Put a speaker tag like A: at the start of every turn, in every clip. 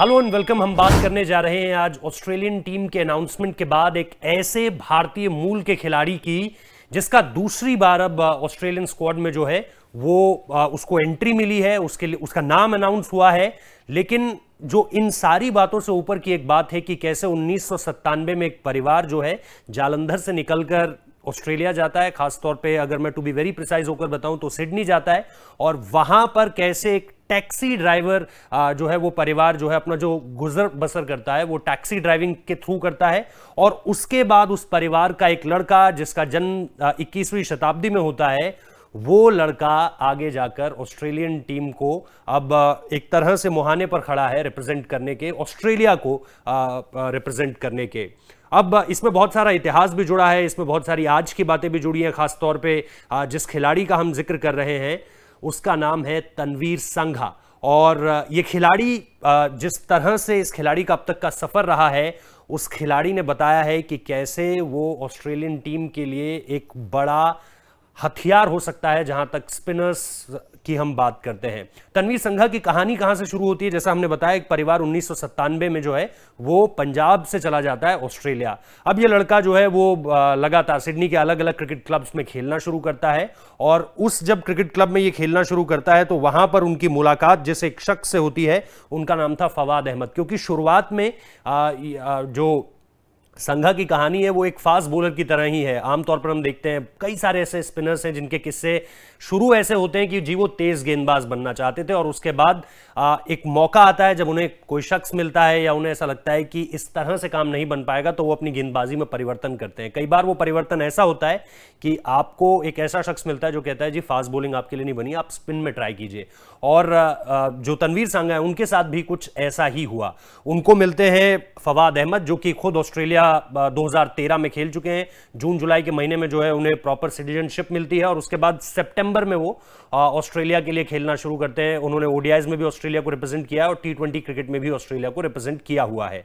A: hello and welcome हम बात करने जा रहे हैं आज ऑस्ट्रेलियन टीम के अनाउंसमेंट के बाद एक ऐसे भारतीय मूल के खिलाड़ी की जिसका दूसरी बार अब ऑस्ट्रेलियन स्क्वाड में जो है वो उसको एंट्री मिली है उसके लिए उसका नाम अनाउंस हुआ है लेकिन जो इन सारी बातों से ऊपर की एक बात है कि कैसे उन्नीस में एक परिवार जो है जालंधर से निकलकर ऑस्ट्रेलिया जाता है खासतौर पे अगर मैं टू बी वेरी प्रिसाइज होकर बताऊं तो सिडनी जाता है और वहां पर कैसे एक टैक्सी ड्राइवर जो है वो परिवार जो है अपना जो गुजर बसर करता है वो टैक्सी ड्राइविंग के थ्रू करता है और उसके बाद उस परिवार का एक लड़का जिसका जन्म इक्कीसवीं शताब्दी में होता है वो लड़का आगे जाकर ऑस्ट्रेलियन टीम को अब एक तरह से मुहाने पर खड़ा है रिप्रेजेंट करने के ऑस्ट्रेलिया को रिप्रेजेंट करने के अब इसमें बहुत सारा इतिहास भी जुड़ा है इसमें बहुत सारी आज की बातें भी जुड़ी हैं खासतौर पे जिस खिलाड़ी का हम जिक्र कर रहे हैं उसका नाम है तनवीर संघा और ये खिलाड़ी जिस तरह से इस खिलाड़ी का अब तक का सफ़र रहा है उस खिलाड़ी ने बताया है कि कैसे वो ऑस्ट्रेलियन टीम के लिए एक बड़ा हथियार हो सकता है जहां तक स्पिनर्स की हम बात करते हैं तनवीर संघा की कहानी कहां से शुरू होती है जैसा हमने बताया एक परिवार उन्नीस में जो है वो पंजाब से चला जाता है ऑस्ट्रेलिया अब ये लड़का जो है वो लगातार सिडनी के अलग अलग क्रिकेट क्लब्स में खेलना शुरू करता है और उस जब क्रिकेट क्लब में ये खेलना शुरू करता है तो वहां पर उनकी मुलाकात जिस एक शख्स से होती है उनका नाम था फवाद अहमद क्योंकि शुरुआत में जो संघा की कहानी है वो एक फास्ट बॉलर की तरह ही है आमतौर पर हम देखते हैं कई सारे ऐसे स्पिनर्स हैं जिनके किस्से शुरू ऐसे होते हैं कि जी वो तेज गेंदबाज बनना चाहते थे और उसके बाद आ, एक मौका आता है जब उन्हें कोई शख्स मिलता है या उन्हें ऐसा लगता है कि इस तरह से काम नहीं बन पाएगा तो वो अपनी गेंदबाजी में परिवर्तन करते हैं कई बार वो परिवर्तन ऐसा होता है कि आपको एक ऐसा शख्स मिलता है जो कहता है जी फास्ट बॉलिंग आपके लिए नहीं बनी आप स्पिन में ट्राई कीजिए और जो तनवीर सांगा है उनके साथ भी कुछ ऐसा ही हुआ उनको मिलते हैं फवाद अहमद जो कि खुद ऑस्ट्रेलिया वगैरह 2013 में खेल चुके हैं जून जुलाई के महीने में जो है उन्हें प्रॉपर सिटीजनशिप मिलती है और उसके बाद सितंबर में वो ऑस्ट्रेलिया के लिए खेलना शुरू करते हैं उन्होंने ओडियाज में भी ऑस्ट्रेलिया को रिप्रेजेंट किया और टी क्रिकेट में भी ऑस्ट्रेलिया को रिप्रेजेंट किया हुआ है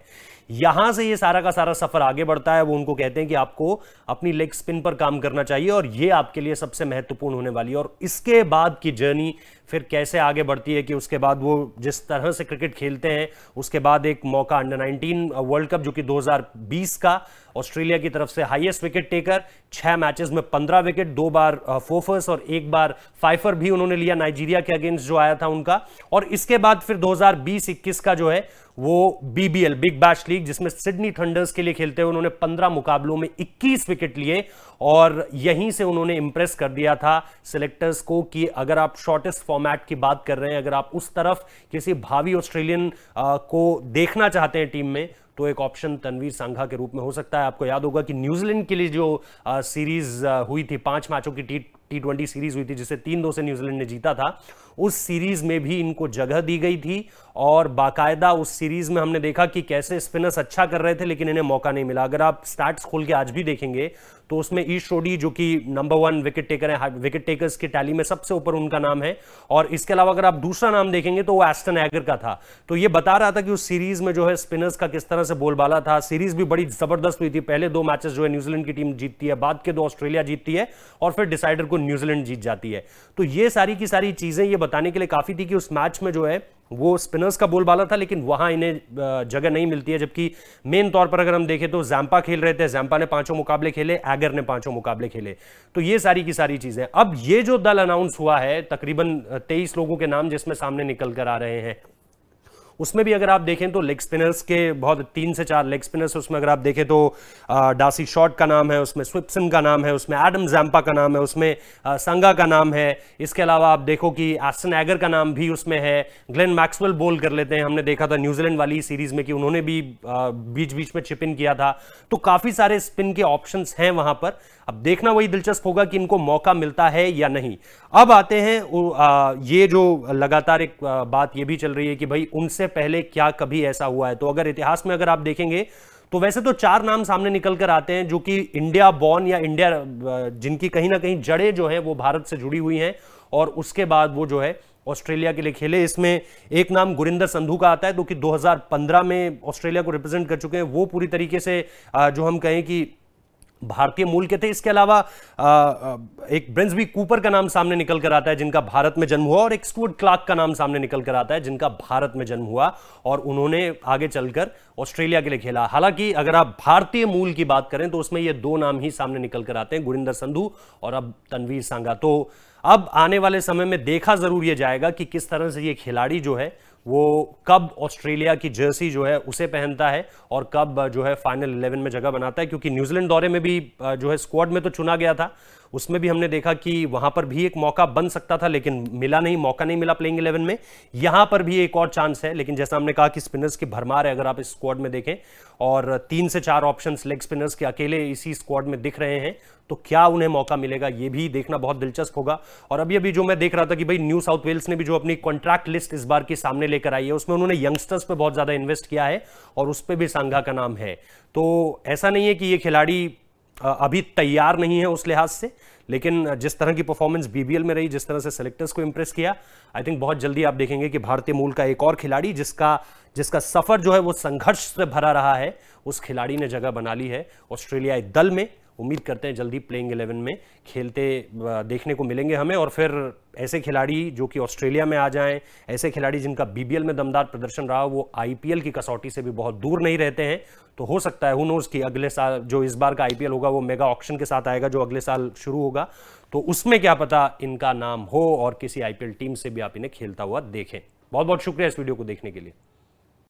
A: यहां से ये सारा का सारा सफर आगे बढ़ता है वो उनको कहते हैं कि आपको अपनी लेग स्पिन पर काम करना चाहिए और ये आपके लिए सबसे महत्वपूर्ण होने वाली है और इसके बाद की जर्नी फिर कैसे आगे बढ़ती है कि उसके बाद वो जिस तरह से क्रिकेट खेलते हैं उसके बाद एक मौका अंडर 19 वर्ल्ड कप जो कि 2020 का ऑस्ट्रेलिया की तरफ से हाईएस्ट विकेट टेकर छह मैचेस में पंद्रह विकेट दो बार फोफर्स uh, और एक बार फाइफर भी उन्होंने लिया नाइजीरिया के अगेंस्ट जो आया था उनका और इसके बाद फिर 2020-21 का जो है वो बीबीएल बिग बैश लीग जिसमें सिडनी थंडर्स के लिए खेलते हुए उन्होंने 15 मुकाबलों में 21 विकेट लिए और यहीं से उन्होंने इंप्रेस कर दिया था सिलेक्टर्स को कि अगर आप शॉर्टेस्ट फॉर्मेट की बात कर रहे हैं अगर आप उस तरफ किसी भावी ऑस्ट्रेलियन को देखना चाहते हैं टीम में तो एक ऑप्शन तनवीर सांघा के रूप में हो सकता है आपको याद होगा कि न्यूजीलैंड के लिए जो आ, सीरीज आ, हुई थी पांच मैचों की टी टी ट्वेंटी सीरीज हुई थी जिसे तीन दो से न्यूजीलैंड ने जीता था उस सीरीज में भी इनको जगह दी गई थी और बाकायदा उस सीरीज में हमने देखा कि कैसे स्पिनर्स अच्छा कर रहे थे लेकिन इन्हें मौका नहीं मिला अगर आप स्टार्ट खोल के आज भी देखेंगे तो उसमें ईश रोडी जो कि नंबर वन विकेट टेकर है विकेट टेकर्स की टैली में सबसे ऊपर उनका नाम है और इसके अलावा अगर आप दूसरा नाम देखेंगे तो वो एस्टन एगर का था तो ये बता रहा था कि उस सीरीज में जो है स्पिनर्स का किस तरह से बोलबाला था सीरीज भी बड़ी जबरदस्त हुई थी पहले दो मैचेस जो है न्यूजीलैंड की टीम जीतती है बाद के दो ऑस्ट्रेलिया जीतती है और फिर डिसाइडर को न्यूजीलैंड जीत जाती है तो ये सारी की सारी चीजें ये बताने के लिए काफी थी कि उस मैच में जो है वो स्पिनर्स का बोलबाला था लेकिन वहां इन्हें जगह नहीं मिलती है जबकि मेन तौर पर अगर हम देखें तो जैम्पा खेल रहे थे जैम्पा ने पांचों मुकाबले खेले एगर ने पांचों मुकाबले खेले तो ये सारी की सारी चीजें अब ये जो दल अनाउंस हुआ है तकरीबन तेईस लोगों के नाम जिसमें सामने निकल कर आ रहे हैं उसमें भी अगर आप देखें तो लेग स्पिनर्स के बहुत तीन से चार लेग स्पिनर्स उसमें अगर आप देखें तो डासी शॉट का नाम है उसमें स्विप्सन का नाम है उसमें एडम जैम्पा का नाम है उसमें संगा का नाम है इसके अलावा आप देखो कि एस्टन एगर का नाम भी उसमें है ग्लेन मैक्सवेल बोल कर लेते हैं हमने देखा था न्यूजीलैंड वाली सीरीज में कि उन्होंने भी बीच बीच में चिप इन किया था तो काफी सारे स्पिन के ऑप्शन हैं वहां पर अब देखना वही दिलचस्प होगा कि इनको मौका मिलता है या नहीं अब आते हैं ये जो लगातार एक बात ये भी चल रही है कि भाई उनसे पहले क्या कभी ऐसा हुआ है तो अगर इतिहास में अगर आप देखेंगे तो वैसे तो चार नाम सामने निकल कर आते हैं जो कि इंडिया बॉर्न या इंडिया जिनकी कहीं ना कहीं जड़ें जो है वो भारत से जुड़ी हुई हैं और उसके बाद वो जो है ऑस्ट्रेलिया के लिए खेले इसमें एक नाम गुरिंदर संधू का आता है जो कि 2015 में ऑस्ट्रेलिया को रिप्रेजेंट कर चुके हैं वो पूरी तरीके से जो हम कहें कि भारतीय मूल के थे इसके अलावा एक ब्रिंसबी कूपर का नाम सामने निकल कर आता है जिनका भारत में जन्म हुआ और एक स्टूअर्ट क्लार्क का नाम सामने निकल कर आता है जिनका भारत में जन्म हुआ और उन्होंने आगे चलकर ऑस्ट्रेलिया के लिए खेला हालांकि अगर आप भारतीय मूल की बात करें तो उसमें ये दो नाम ही सामने निकल कर आते हैं गुरिंदर संधू और अब तनवीर सांगा तो अब आने वाले समय में देखा जरूर यह जाएगा कि किस तरह से ये खिलाड़ी जो है वो कब ऑस्ट्रेलिया की जर्सी जो है उसे पहनता है और कब जो है फाइनल इलेवन में जगह बनाता है क्योंकि न्यूजीलैंड दौरे में भी जो है स्क्वाड में तो चुना गया था उसमें भी हमने देखा कि वहां पर भी एक मौका बन सकता था लेकिन मिला नहीं मौका नहीं मिला प्लेइंग इलेवन में यहां पर भी एक और चांस है लेकिन जैसा हमने कहा कि स्पिनर्स की भरमार है अगर आप इस स्क्वाड में देखें और तीन से चार ऑप्शन लेग स्पिनर्स के अकेले इसी स्क्वाड में दिख रहे हैं तो क्या उन्हें मौका मिलेगा यह भी देखना बहुत दिलचस्प होगा और अभी अभी जो मैं देख रहा था कि भाई न्यू साउथ वेल्स ने भी जो अपनी कॉन्ट्रैक्ट लिस्ट इस बार की सामने लेकर आई है उसमें उन्होंने यंगस्टर्स पर बहुत ज्यादा इन्वेस्ट किया है और उस पर भी सांघा का नाम है तो ऐसा नहीं है कि ये खिलाड़ी अभी तैयार नहीं है उस लिहाज से लेकिन जिस तरह की परफॉर्मेंस बीबीएल में रही जिस तरह से सेलेक्टर्स को इंप्रेस किया आई थिंक बहुत जल्दी आप देखेंगे कि भारतीय मूल का एक और खिलाड़ी जिसका जिसका सफर जो है वो संघर्ष से भरा रहा है उस खिलाड़ी ने जगह बना ली है ऑस्ट्रेलियाई दल में उम्मीद करते हैं जल्दी प्लेइंग एलेवन में खेलते देखने को मिलेंगे हमें और फिर ऐसे खिलाड़ी जो कि ऑस्ट्रेलिया में आ जाएं ऐसे खिलाड़ी जिनका बीबीएल में दमदार प्रदर्शन रहा वो आईपीएल की कसौटी से भी बहुत दूर नहीं रहते हैं तो हो सकता है हुनोज की कि अगले साल जो इस बार का आईपीएल होगा वो मेगा ऑप्शन के साथ आएगा जो अगले साल शुरू होगा तो उसमें क्या पता इनका नाम हो और किसी आईपीएल टीम से भी आप इन्हें खेलता हुआ देखें बहुत बहुत शुक्रिया इस वीडियो को देखने के लिए